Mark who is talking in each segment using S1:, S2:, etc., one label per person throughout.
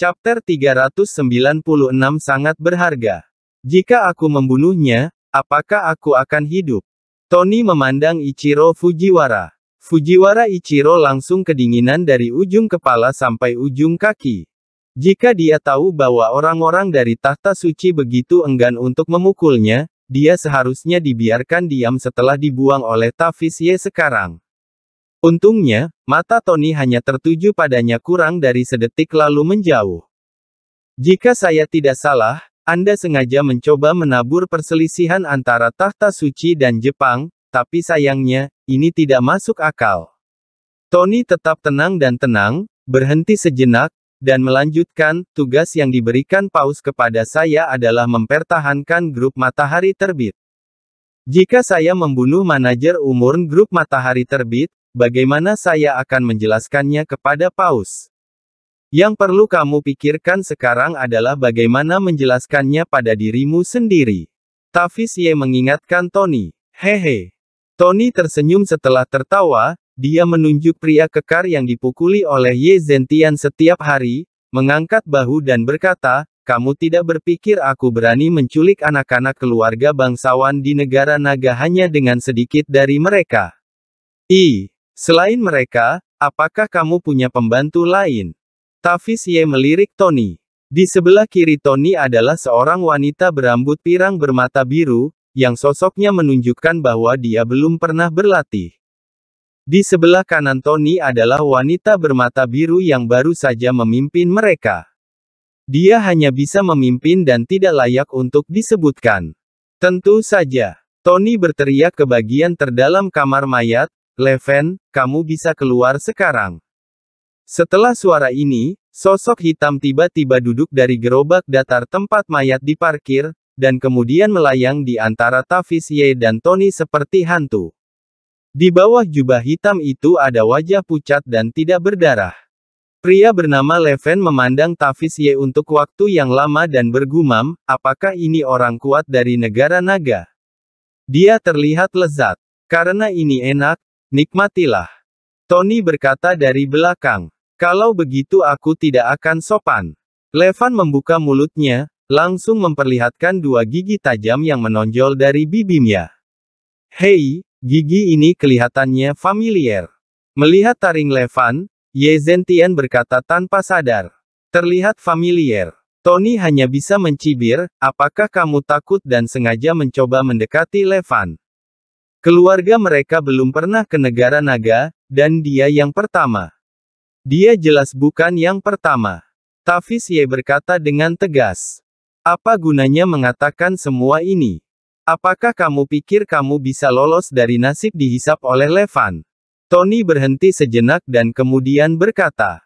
S1: Chapter 396 sangat berharga. Jika aku membunuhnya, apakah aku akan hidup? Tony memandang Ichiro Fujiwara. Fujiwara Ichiro langsung kedinginan dari ujung kepala sampai ujung kaki. Jika dia tahu bahwa orang-orang dari tahta suci begitu enggan untuk memukulnya, dia seharusnya dibiarkan diam setelah dibuang oleh Tafis Ye sekarang. Untungnya, mata Tony hanya tertuju padanya kurang dari sedetik lalu menjauh. Jika saya tidak salah, Anda sengaja mencoba menabur perselisihan antara tahta suci dan Jepang, tapi sayangnya, ini tidak masuk akal. Tony tetap tenang dan tenang, berhenti sejenak, dan melanjutkan, tugas yang diberikan paus kepada saya adalah mempertahankan grup matahari terbit. Jika saya membunuh manajer umur grup matahari terbit, Bagaimana saya akan menjelaskannya kepada Paus? Yang perlu kamu pikirkan sekarang adalah bagaimana menjelaskannya pada dirimu sendiri. Tafis Ye mengingatkan Tony. Hehe. Tony tersenyum setelah tertawa, dia menunjuk pria kekar yang dipukuli oleh Ye Zentian setiap hari, mengangkat bahu dan berkata, kamu tidak berpikir aku berani menculik anak-anak keluarga bangsawan di negara naga hanya dengan sedikit dari mereka. I. Selain mereka, apakah kamu punya pembantu lain? Tafis Ye melirik Tony. Di sebelah kiri Tony adalah seorang wanita berambut pirang bermata biru, yang sosoknya menunjukkan bahwa dia belum pernah berlatih. Di sebelah kanan Tony adalah wanita bermata biru yang baru saja memimpin mereka. Dia hanya bisa memimpin dan tidak layak untuk disebutkan. Tentu saja, Tony berteriak ke bagian terdalam kamar mayat, Leven, kamu bisa keluar sekarang. Setelah suara ini, sosok hitam tiba-tiba duduk dari gerobak datar tempat mayat diparkir, dan kemudian melayang di antara Tavis Ye dan Tony seperti hantu. Di bawah jubah hitam itu ada wajah pucat dan tidak berdarah. Pria bernama Leven memandang Tavis Ye untuk waktu yang lama dan bergumam, apakah ini orang kuat dari negara naga? Dia terlihat lezat. Karena ini enak, Nikmatilah. Tony berkata dari belakang. Kalau begitu aku tidak akan sopan. Levan membuka mulutnya, langsung memperlihatkan dua gigi tajam yang menonjol dari bibimnya. Hei, gigi ini kelihatannya familiar. Melihat taring Levan, Ye Zentian berkata tanpa sadar. Terlihat familiar. Tony hanya bisa mencibir, apakah kamu takut dan sengaja mencoba mendekati Levan? Keluarga mereka belum pernah ke negara naga, dan dia yang pertama. Dia jelas bukan yang pertama. Tafis Ye berkata dengan tegas. Apa gunanya mengatakan semua ini? Apakah kamu pikir kamu bisa lolos dari nasib dihisap oleh Levan? Tony berhenti sejenak dan kemudian berkata.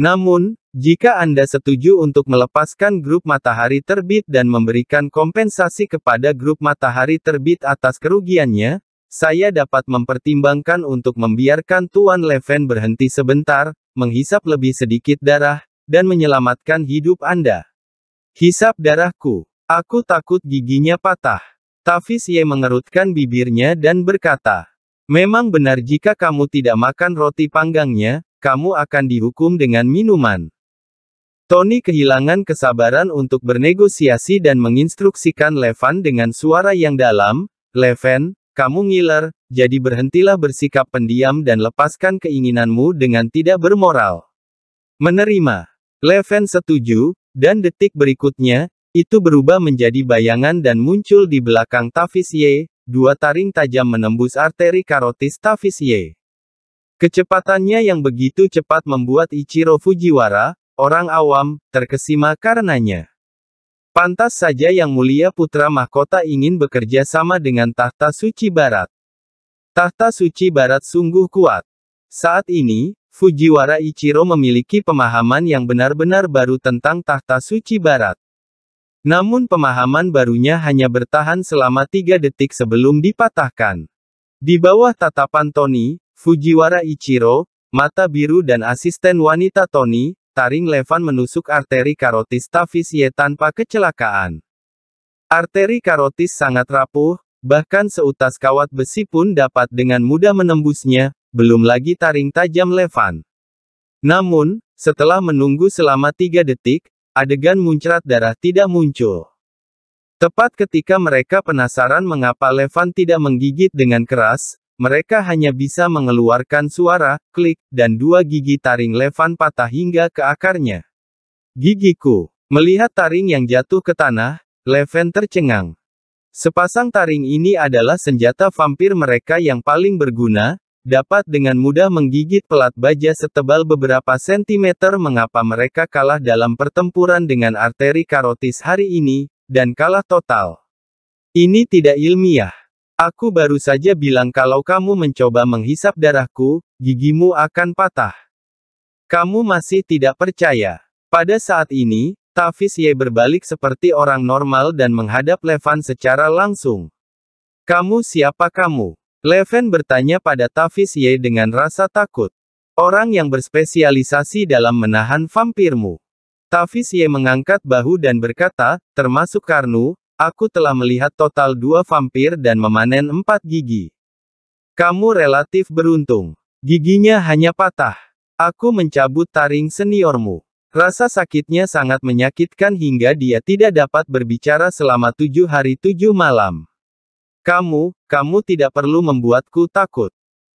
S1: Namun, jika Anda setuju untuk melepaskan grup matahari terbit dan memberikan kompensasi kepada grup matahari terbit atas kerugiannya, saya dapat mempertimbangkan untuk membiarkan Tuan Leven berhenti sebentar, menghisap lebih sedikit darah, dan menyelamatkan hidup Anda. Hisap darahku. Aku takut giginya patah. Tafis Ye mengerutkan bibirnya dan berkata, Memang benar jika kamu tidak makan roti panggangnya, kamu akan dihukum dengan minuman. Tony kehilangan kesabaran untuk bernegosiasi dan menginstruksikan Levan dengan suara yang dalam, Levan. Kamu ngiler, jadi berhentilah bersikap pendiam dan lepaskan keinginanmu dengan tidak bermoral. Menerima. Leven setuju, dan detik berikutnya, itu berubah menjadi bayangan dan muncul di belakang Tafis Ye, dua taring tajam menembus arteri karotis Tafis Ye. Kecepatannya yang begitu cepat membuat Ichiro Fujiwara, orang awam, terkesima karenanya. Pantas saja Yang Mulia Putra Mahkota ingin bekerja sama dengan Tahta Suci Barat. Tahta Suci Barat sungguh kuat. Saat ini, Fujiwara Ichiro memiliki pemahaman yang benar-benar baru tentang Tahta Suci Barat. Namun pemahaman barunya hanya bertahan selama tiga detik sebelum dipatahkan. Di bawah tatapan Tony, Fujiwara Ichiro, mata biru dan asisten wanita Tony, taring Levan menusuk arteri karotis Ye tanpa kecelakaan. Arteri karotis sangat rapuh, bahkan seutas kawat besi pun dapat dengan mudah menembusnya, belum lagi taring tajam Levan. Namun, setelah menunggu selama tiga detik, adegan muncrat darah tidak muncul. Tepat ketika mereka penasaran mengapa Levan tidak menggigit dengan keras, mereka hanya bisa mengeluarkan suara, klik, dan dua gigi taring levan patah hingga ke akarnya. Gigiku. Melihat taring yang jatuh ke tanah, Levan tercengang. Sepasang taring ini adalah senjata vampir mereka yang paling berguna, dapat dengan mudah menggigit pelat baja setebal beberapa sentimeter mengapa mereka kalah dalam pertempuran dengan arteri karotis hari ini, dan kalah total. Ini tidak ilmiah. Aku baru saja bilang kalau kamu mencoba menghisap darahku, gigimu akan patah. Kamu masih tidak percaya. Pada saat ini, Tafis Ye berbalik seperti orang normal dan menghadap Levan secara langsung. Kamu siapa kamu? Leven bertanya pada Tafis Ye dengan rasa takut. Orang yang berspesialisasi dalam menahan vampirmu. Tafis Ye mengangkat bahu dan berkata, termasuk Karnu, Aku telah melihat total dua vampir dan memanen empat gigi. Kamu relatif beruntung. Giginya hanya patah. Aku mencabut taring seniormu. Rasa sakitnya sangat menyakitkan hingga dia tidak dapat berbicara selama tujuh hari tujuh malam. Kamu, kamu tidak perlu membuatku takut.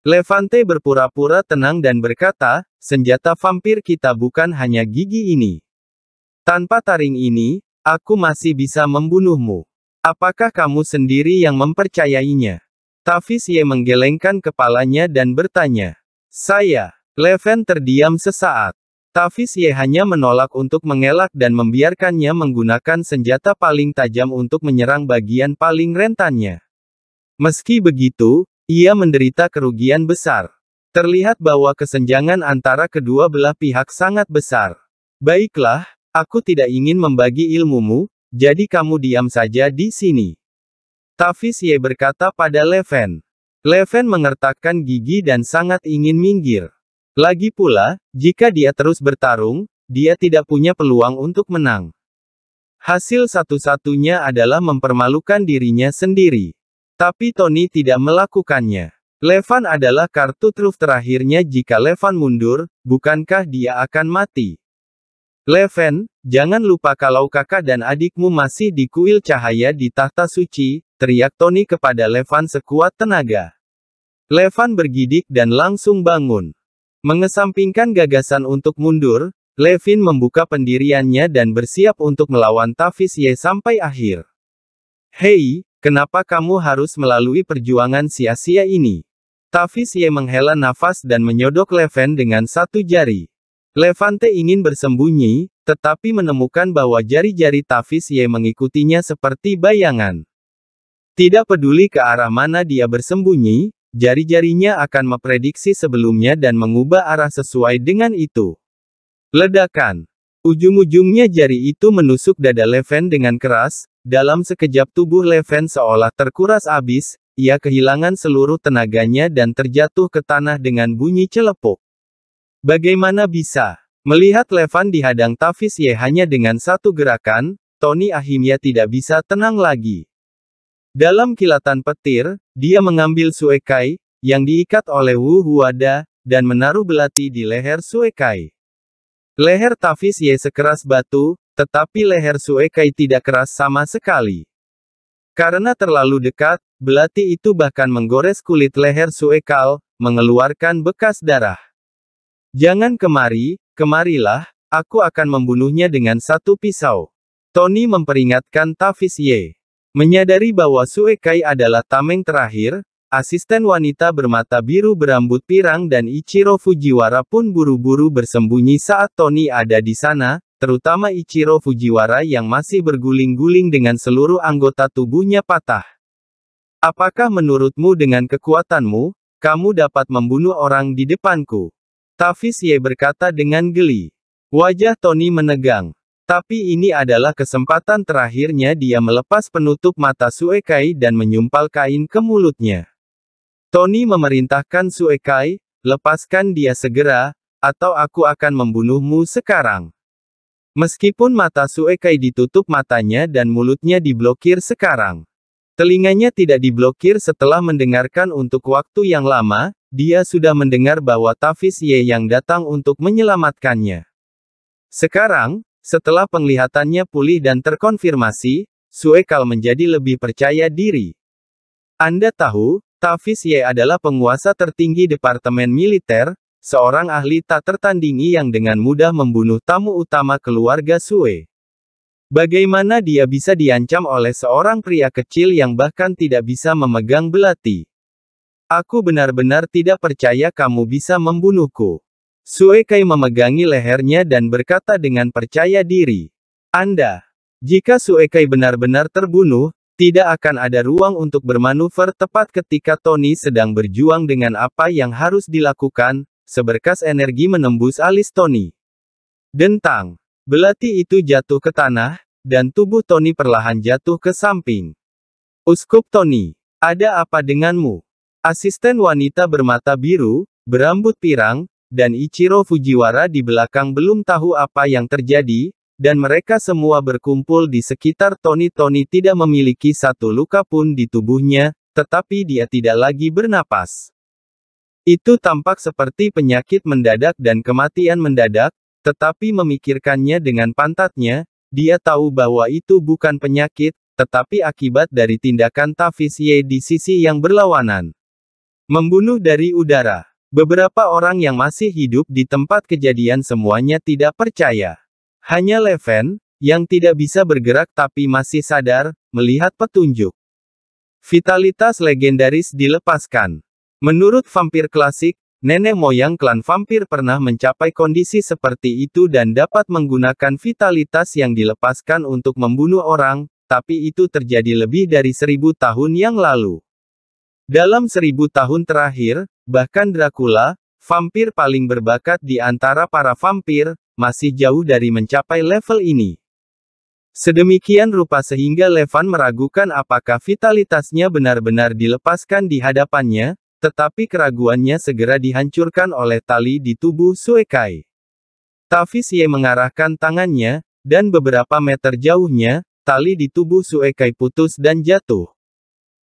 S1: Levante berpura-pura tenang dan berkata, senjata vampir kita bukan hanya gigi ini. Tanpa taring ini, Aku masih bisa membunuhmu. Apakah kamu sendiri yang mempercayainya? Tafis Ye menggelengkan kepalanya dan bertanya. Saya. Leven terdiam sesaat. Tafis Ye hanya menolak untuk mengelak dan membiarkannya menggunakan senjata paling tajam untuk menyerang bagian paling rentannya. Meski begitu, ia menderita kerugian besar. Terlihat bahwa kesenjangan antara kedua belah pihak sangat besar. Baiklah, Aku tidak ingin membagi ilmumu, jadi kamu diam saja di sini. Tafis Ye berkata pada Leven. Leven mengertakkan gigi dan sangat ingin minggir. Lagi pula, jika dia terus bertarung, dia tidak punya peluang untuk menang. Hasil satu-satunya adalah mempermalukan dirinya sendiri. Tapi Tony tidak melakukannya. Levan adalah kartu truf terakhirnya jika Levan mundur, bukankah dia akan mati? Leven, jangan lupa kalau kakak dan adikmu masih di kuil cahaya di tahta suci, teriak Tony kepada Levan sekuat tenaga. Levan bergidik dan langsung bangun. Mengesampingkan gagasan untuk mundur, Levin membuka pendiriannya dan bersiap untuk melawan Tafis Ye sampai akhir. Hei, kenapa kamu harus melalui perjuangan sia-sia ini? Tafis Ye menghela nafas dan menyodok Leven dengan satu jari. Levante ingin bersembunyi, tetapi menemukan bahwa jari-jari Tavis Ye mengikutinya seperti bayangan. Tidak peduli ke arah mana dia bersembunyi, jari-jarinya akan memprediksi sebelumnya dan mengubah arah sesuai dengan itu. Ledakan. Ujung-ujungnya jari itu menusuk dada Leven dengan keras, dalam sekejap tubuh Leven seolah terkuras abis, ia kehilangan seluruh tenaganya dan terjatuh ke tanah dengan bunyi celepuk. Bagaimana bisa? Melihat Levan dihadang Tafis Ye hanya dengan satu gerakan, Tony Ahimya tidak bisa tenang lagi. Dalam kilatan petir, dia mengambil Suekai, yang diikat oleh Wu Huada, dan menaruh belati di leher Suekai. Leher Tafis Ye sekeras batu, tetapi leher Suekai tidak keras sama sekali. Karena terlalu dekat, belati itu bahkan menggores kulit leher Suekal, mengeluarkan bekas darah. Jangan kemari, kemarilah, aku akan membunuhnya dengan satu pisau. Tony memperingatkan Tavis Ye. Menyadari bahwa Sue Kai adalah tameng terakhir, asisten wanita bermata biru berambut pirang dan Ichiro Fujiwara pun buru-buru bersembunyi saat Tony ada di sana, terutama Ichiro Fujiwara yang masih berguling-guling dengan seluruh anggota tubuhnya patah. Apakah menurutmu dengan kekuatanmu, kamu dapat membunuh orang di depanku? Tafis Ye berkata dengan geli. Wajah Tony menegang. Tapi ini adalah kesempatan terakhirnya dia melepas penutup mata Suekai dan menyumpal kain ke mulutnya. Tony memerintahkan Suekai, lepaskan dia segera, atau aku akan membunuhmu sekarang. Meskipun mata Suekai ditutup matanya dan mulutnya diblokir sekarang. Telinganya tidak diblokir setelah mendengarkan untuk waktu yang lama, dia sudah mendengar bahwa Tafis Ye yang datang untuk menyelamatkannya. Sekarang, setelah penglihatannya pulih dan terkonfirmasi, Suekal menjadi lebih percaya diri. Anda tahu, Tafis Ye adalah penguasa tertinggi Departemen Militer, seorang ahli tak tertandingi yang dengan mudah membunuh tamu utama keluarga Sue. Bagaimana dia bisa diancam oleh seorang pria kecil yang bahkan tidak bisa memegang belati? Aku benar-benar tidak percaya kamu bisa membunuhku. Suekai memegangi lehernya dan berkata dengan percaya diri. Anda. Jika Suekai benar-benar terbunuh, tidak akan ada ruang untuk bermanuver tepat ketika Tony sedang berjuang dengan apa yang harus dilakukan, seberkas energi menembus alis Tony. Dentang. Belati itu jatuh ke tanah, dan tubuh Tony perlahan jatuh ke samping. Uskup Tony, ada apa denganmu? Asisten wanita bermata biru, berambut pirang, dan Ichiro Fujiwara di belakang belum tahu apa yang terjadi, dan mereka semua berkumpul di sekitar Tony Tony tidak memiliki satu luka pun di tubuhnya, tetapi dia tidak lagi bernapas. Itu tampak seperti penyakit mendadak dan kematian mendadak, tetapi memikirkannya dengan pantatnya, dia tahu bahwa itu bukan penyakit, tetapi akibat dari tindakan Tafis di sisi yang berlawanan. Membunuh dari udara. Beberapa orang yang masih hidup di tempat kejadian semuanya tidak percaya. Hanya Leven, yang tidak bisa bergerak tapi masih sadar, melihat petunjuk. Vitalitas legendaris dilepaskan. Menurut vampir klasik, nenek moyang klan vampir pernah mencapai kondisi seperti itu dan dapat menggunakan vitalitas yang dilepaskan untuk membunuh orang, tapi itu terjadi lebih dari seribu tahun yang lalu. Dalam seribu tahun terakhir, bahkan Dracula, vampir paling berbakat di antara para vampir, masih jauh dari mencapai level ini. Sedemikian rupa sehingga Levan meragukan apakah vitalitasnya benar-benar dilepaskan di hadapannya, tetapi keraguannya segera dihancurkan oleh tali di tubuh Suekai. Ye mengarahkan tangannya, dan beberapa meter jauhnya, tali di tubuh Suekai putus dan jatuh.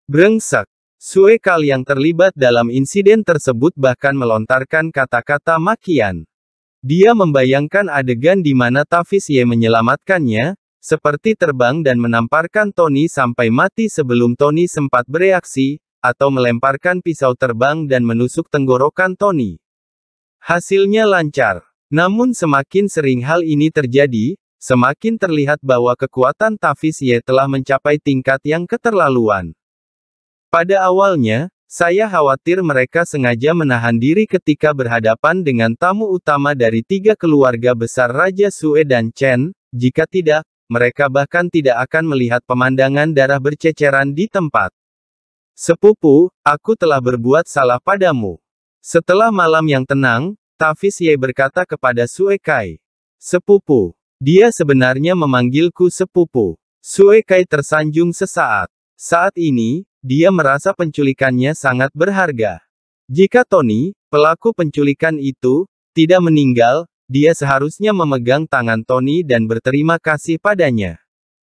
S1: Brengsak! Sue kali yang terlibat dalam insiden tersebut bahkan melontarkan kata-kata makian. Dia membayangkan adegan di mana Tafis Ye menyelamatkannya, seperti terbang dan menamparkan Tony sampai mati sebelum Tony sempat bereaksi, atau melemparkan pisau terbang dan menusuk tenggorokan Tony. Hasilnya lancar. Namun semakin sering hal ini terjadi, semakin terlihat bahwa kekuatan Tafis Ye telah mencapai tingkat yang keterlaluan. Pada awalnya, saya khawatir mereka sengaja menahan diri ketika berhadapan dengan tamu utama dari tiga keluarga besar Raja Sue dan Chen, jika tidak, mereka bahkan tidak akan melihat pemandangan darah berceceran di tempat. Sepupu, aku telah berbuat salah padamu. Setelah malam yang tenang, Tafis Ye berkata kepada Sue Kai. Sepupu. Dia sebenarnya memanggilku sepupu. Sue Kai tersanjung sesaat. Saat ini, dia merasa penculikannya sangat berharga. Jika Tony, pelaku penculikan itu, tidak meninggal, dia seharusnya memegang tangan Tony dan berterima kasih padanya.